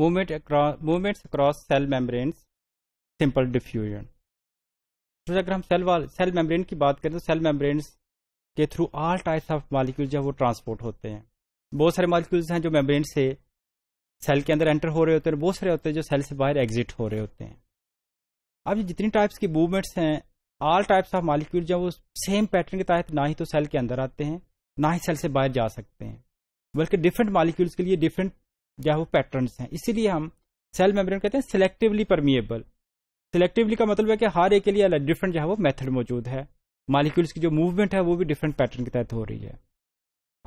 movement across movements across cell membranes simple diffusion तो अगर हम सेल वाल सेल मेम्ब्रेन की बात करें तो सेल मेम्ब्रेन्स के through all types of molecule जो है वो ट्रांसपोर्ट होते हैं बहुत सारे मालिक्यूल्स हैं जो मेम्ब्रेन से सेल के अंदर एंटर हो रहे होते हैं बहुत सारे होते हैं जो सेल से बाहर एग्जिट हो रहे होते हैं अब ये जितनी टाइप्स की मूवमेंट्स हैं ऑल टाइप्स ऑफ मालिक्यूल जो वो सेम पैटर्न के तहत ना ही तो सेल के अंदर आते हैं ना ही सेल से बाहर जा सकते हैं बल्कि डिफरेंट मालिक्यूल्स के लिए डिफरेंट वो पैटर्न हैं इसीलिए हम सेल मेम्ब्रेन कहते हैं सिलेक्टिवली परमिएबल सिलेक्टिवली का मतलब है कि हर एक के लिए अलग डिफरेंट जो है वो मेथड मौजूद है मालिक्यूल्स की जो मूवमेंट है वो भी डिफरेंट पैटर्न के तहत हो रही है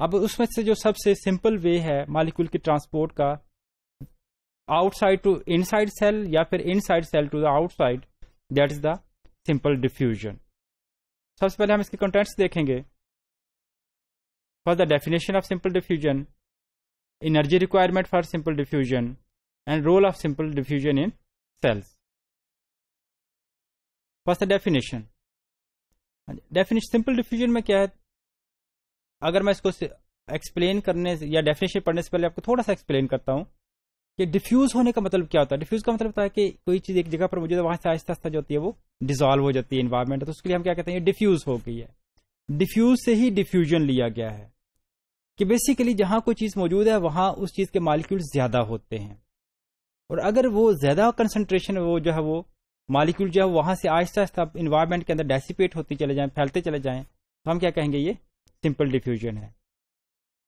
अब उसमें से जो सबसे सिंपल वे है मालिक्यूल की ट्रांसपोर्ट का आउटसाइड टू इनसाइड सेल या फिर inside cell to the outside that is the simple diffusion सबसे पहले हम इसके कंटेंट्स देखेंगे for the definition of simple diffusion energy requirement for simple diffusion and role of simple diffusion in cells first definition definition simple diffusion में क्या है अगर मैं इसको एक्सप्लेन करने या डेफिनेशन पढ़ने से पहले आपको थोड़ा सा एक्सप्लेन करता हूं कि डिफ्यूज होने का मतलब क्या होता है डिफ्यूज का मतलब होता है कि कोई चीज एक जगह पर मौजूद वहां से आहिस्ता आस्ता जो होती है वो डिजॉल्व हो जाती है इन्वायरमेंट तो उसके लिए हम क्या कहते हैं डिफ्यूज हो गई है डिफ्यूज से ही डिफ्यूजन लिया गया है कि बेसिकली जहां कोई चीज मौजूद है वहां उस चीज के मालिक्यूल ज्यादा होते हैं और अगर वो ज्यादा कंसंट्रेशन वो जो है वो मालिक्यूल जो है वहां से आहिस्ता आहिस्ता इन्वायरमेंट के अंदर डेसिपेट होते चले जाए फैलते चले जाए तो हम क्या कहेंगे ये सिंपल डिफ्यूजन है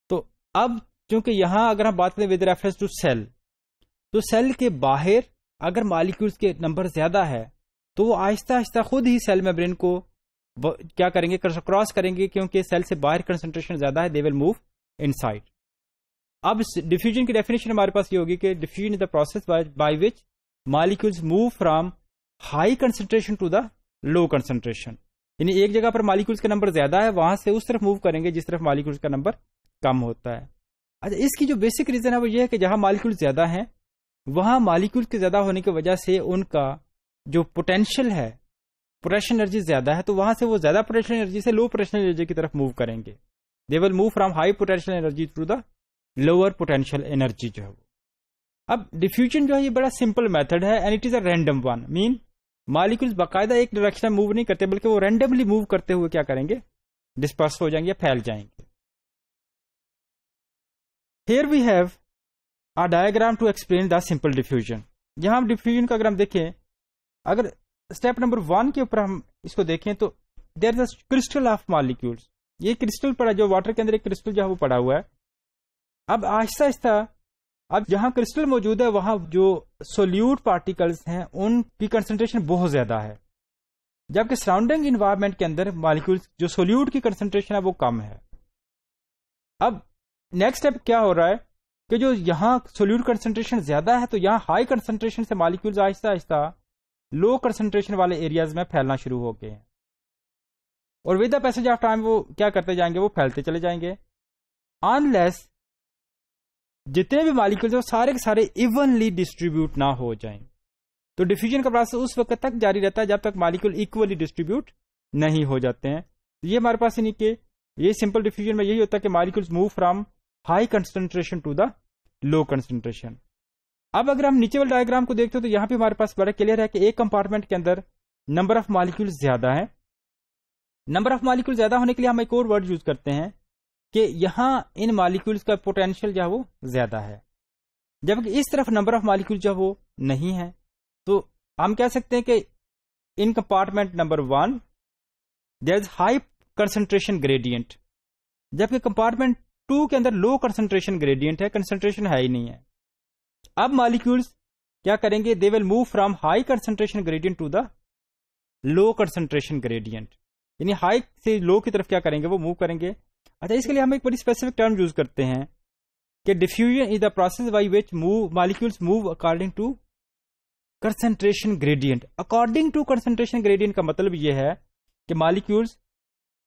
तो अब चूंकि यहां अगर हम बात करें विद रेफरेंस टू सेल तो सेल के बाहर अगर मालिक्यूल्स के नंबर ज्यादा है तो वो आहिस्ता आहिस्ता खुद ही सेल मेम्ब्रेन को क्या करेंगे क्रॉस करेंगे क्योंकि सेल से बाहर कंसंट्रेशन ज्यादा है दे विल मूव इनसाइट अब डिफ्यूजन की डेफिनेशन हमारे पास ये होगी कि diffusion is the process by which molecules move from high concentration to the low concentration यानी एक जगह पर मालिक्यूल्स का नंबर ज्यादा है वहां से उस तरफ मूव करेंगे जिस तरफ मालिक्यूल्स का नंबर कम होता है अच्छा इसकी जो बेसिक रीजन है वो ये है कि जहां मालिक्यूल ज्यादा हैं वहां मालिक्यूल के ज्यादा होने की वजह से उनका जो पोटेंशियल है पोटेशन एनर्जी ज्यादा है तो वहां से वो ज्यादा पोटेशन एनर्जी से लो पोटेशन एनर्जी की तरफ मूव करेंगे they will move from high potential energy through the lower potential energy जो है वो अब डिफ्यूजन जो है ये बड़ा सिंपल मेथड है and it is a random one mean molecules बाकायदा एक डायरेक्शन मूव नहीं करते बल्कि वो रैंडमली मूव करते हुए क्या करेंगे डिस्पर्स हो जाएंगे फैल जाएंगे here we have a diagram to explain the simple diffusion यहां हम डिफ्यूजन का अगर हम देखें अगर स्टेप नंबर वन के ऊपर हम इसको देखें तो there is a crystal of molecules ये क्रिस्टल पड़ा जो वाटर के अंदर एक क्रिस्टल जो है वो पड़ा हुआ है अब आहिस्ता आहिस्ता अब जहां क्रिस्टल मौजूद है वहां जो सोल्यूट पार्टिकल्स हैं उनकी कंसंट्रेशन बहुत ज्यादा है जबकि सराउंडिंग इन्वायरमेंट के अंदर मालिक्यूल्स जो सोल्यूट की कंसंट्रेशन है वो कम है अब नेक्स्ट स्टेप क्या हो रहा है कि जो यहां सोल्यूट कंसंट्रेशन ज्यादा है तो यहाँ हाई कंसंट्रेशन से मालिक्यूल्स आहिस्ता आहिस्ता लो कंसंट्रेशन वाले एरियाज में फैलना शुरू हो गए हैं और with the passage of time वो क्या करते जाएंगे वो फैलते चले जाएंगे अनलेस जितने भी मालिक्यूल्स हैं सारे के सारे इवनली डिस्ट्रीब्यूट ना हो जाएं तो डिफ्यूजन का प्रोसेस उस वक्त तक जारी रहता है जब तक मालिक्यूल इक्वली डिस्ट्रीब्यूट नहीं हो जाते हैं तो ये हमारे पास नहीं कि ये सिंपल डिफ्यूजन में यही होता है कि molecules move from high concentration to the low concentration अब अगर हम नीचे वाले डायग्राम को देखते हो तो यहां पे हमारे पास बड़ा क्लियर है कि एक कंपार्टमेंट के अंदर नंबर ऑफ मालिक्यूल ज्यादा है नंबर ऑफ मालिक्यूल ज्यादा होने के लिए हम एक और वर्ड यूज करते हैं कि यहां इन मालिक्यूल्स का पोटेंशियल जो है वो ज्यादा है जबकि इस तरफ नंबर ऑफ मालिक्यूल जो है वो नहीं है तो हम कह सकते हैं कि in compartment number one there is high concentration gradient जबकि कंपार्टमेंट टू के अंदर लो कंसेंट्रेशन ग्रेडियंट है कंसंट्रेशन है ही नहीं है अब मालिक्यूल्स क्या करेंगे they will move from high concentration gradient to the low concentration gradient यानी हाई से लो की तरफ क्या करेंगे वो मूव करेंगे अच्छा इसके लिए हम एक बड़ी स्पेसिफिक टर्म यूज करते हैं कि diffusion is the process by which move molecules move according to concentration gradient according to concentration gradient का मतलब यह है कि मालिक्यूल्स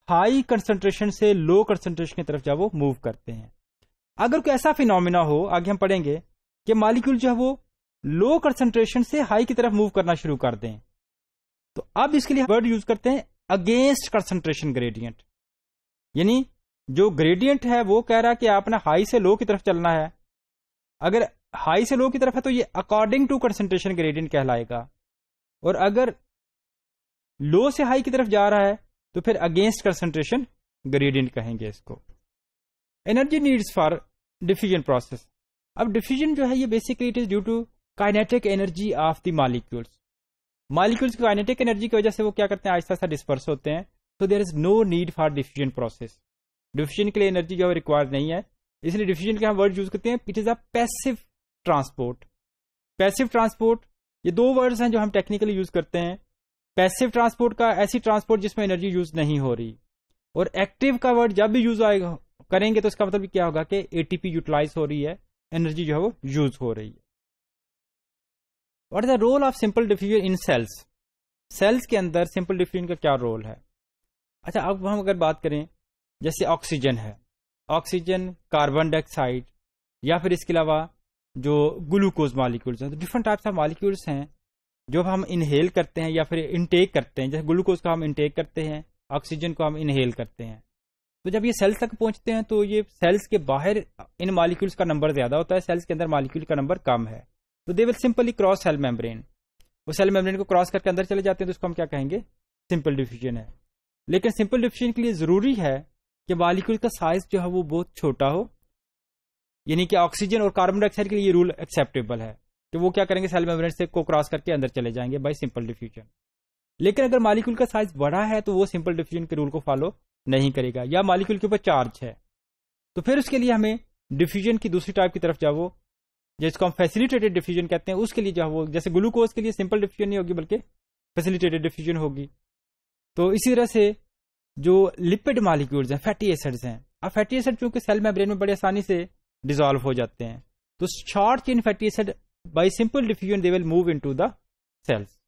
हाई कंसेंट्रेशन से लो कंसेंट्रेशन की तरफ जो वो मूव करते हैं अगर कोई ऐसा फिनोमिना हो आगे हम पढ़ेंगे कि मालिक्यूल जो है वो लो कंसेंट्रेशन से हाई की तरफ मूव करना शुरू कर दें तो अब इसके लिए वर्ड यूज करते हैं अगेंस्ट कंसंट्रेशन ग्रेडियंट यानी जो ग्रेडियंट है वो कह रहा है कि आपने हाई से लो की तरफ चलना है अगर हाई से लो की तरफ है तो ये अकॉर्डिंग टू कंसंट्रेशन ग्रेडियंट कहलाएगा और अगर लो से हाई की तरफ जा रहा है तो फिर अगेंस्ट कंसंट्रेशन ग्रेडियंट कहेंगे इसको energy needs for diffusion process अब डिफ्यूजन जो है ये basically it is due to kinetic energy of the molecules molecules की काइनेटिक एनर्जी की वजह से वो क्या करते हैं आहिस्ता आहिस्ता डिस्पर्स होते हैं so there is no need for diffusion process diffusion के लिए एनर्जी जो है रिक्वायर्ड नहीं है इसलिए डिफ्यूजन के हम वर्ड यूज करते हैं it is a passive transport passive transport ये दो वर्ड्स हैं जो हम टेक्निकली यूज करते हैं पैसिव ट्रांसपोर्ट का ऐसी ट्रांसपोर्ट जिसमें एनर्जी यूज नहीं हो रही और एक्टिव का वर्ड जब भी यूज आएगा करेंगे तो इसका मतलब क्या होगा कि एटीपी यूटिलाइज हो रही है एनर्जी जो है वो यूज हो रही है what is the role of simple diffusion in cells cells के अंदर सिंपल डिफ्यूजन का क्या रोल है अच्छा अब हम अगर बात करें जैसे ऑक्सीजन है ऑक्सीजन कार्बन डाइऑक्साइड या फिर इसके अलावा जो ग्लूकोज मालिक्यूल्स हैं तो डिफरेंट टाइप्स ऑफ मालिक्यूल्स हैं जो हम इनहेल करते हैं या फिर इनटेक करते हैं जैसे ग्लूकोज का हम इनटेक करते हैं ऑक्सीजन को हम इनहेल करते हैं तो जब ये सेल्स तक पहुंचते हैं तो ये सेल्स के बाहर इन मालिक्यूल्स का नंबर ज्यादा होता है सेल्स के अंदर मालिक्यूल का नंबर कम है तो they will simply cross cell membrane वो सेल मेम्ब्रेन को क्रॉस करके अंदर चले जाते हैं तो उसको हम क्या कहेंगे सिंपल डिफ्यूजन है लेकिन सिंपल डिफ्यूजन के लिए जरूरी है कि मालिक्यूल का साइज जो है वो बहुत छोटा हो यानी कि ऑक्सीजन और कार्बन डाइऑक्साइड के लिए ये रूल एक्सेप्टेबल है तो वो क्या करेंगे सेल मेम्ब्रेन से को क्रॉस करके अंदर चले जाएंगे बाय सिंपल डिफ्यूजन लेकिन अगर मालिक्यूल का साइज बड़ा है तो वो सिंपल डिफ्यूजन के रूल को फॉलो नहीं करेगा या मालिक्यूल के ऊपर चार्ज है तो फिर उसके लिए हमें डिफ्यूजन की दूसरी टाइप की तरफ जाओ जिसको हम फैसिलिटेटेड डिफ्यूजन कहते हैं उसके लिए जो है वो जैसे ग्लूकोज के लिए सिंपल डिफ्यूजन नहीं होगी बल्कि फैसिलिटेटेड डिफ्यूजन होगी तो इसी तरह से जो लिपिड मालिक्यूल्स हैं फैटी एसिड्स हैं अब फैटी एसिड चूंकि सेल मेम्ब्रेन में बड़ी आसानी से डिजोल्व हो जाते हैं तो short chain fatty acid by simple diffusion they will move into the sales